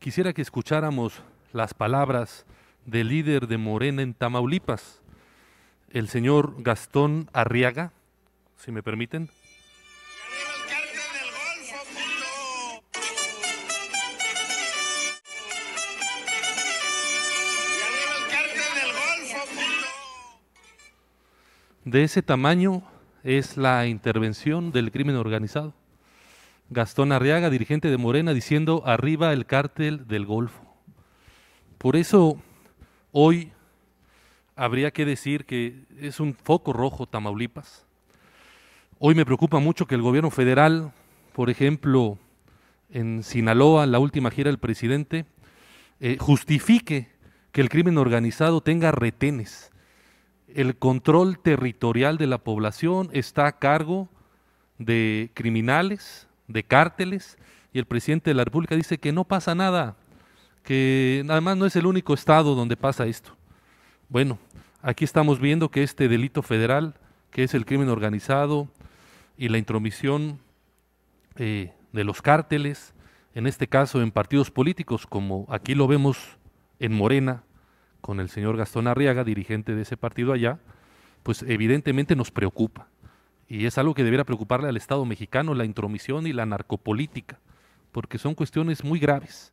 quisiera que escucháramos las palabras del líder de Morena en Tamaulipas, el señor Gastón Arriaga, si me permiten. De ese tamaño es la intervención del crimen organizado. Gastón Arriaga, dirigente de Morena, diciendo arriba el cártel del Golfo. Por eso hoy habría que decir que es un foco rojo Tamaulipas. Hoy me preocupa mucho que el gobierno federal, por ejemplo, en Sinaloa, la última gira del presidente, eh, justifique que el crimen organizado tenga retenes. El control territorial de la población está a cargo de criminales, de cárteles y el presidente de la República dice que no pasa nada, que además no es el único estado donde pasa esto. Bueno, aquí estamos viendo que este delito federal, que es el crimen organizado y la intromisión eh, de los cárteles, en este caso en partidos políticos, como aquí lo vemos en Morena, con el señor Gastón Arriaga, dirigente de ese partido allá, pues evidentemente nos preocupa y es algo que debiera preocuparle al Estado mexicano, la intromisión y la narcopolítica, porque son cuestiones muy graves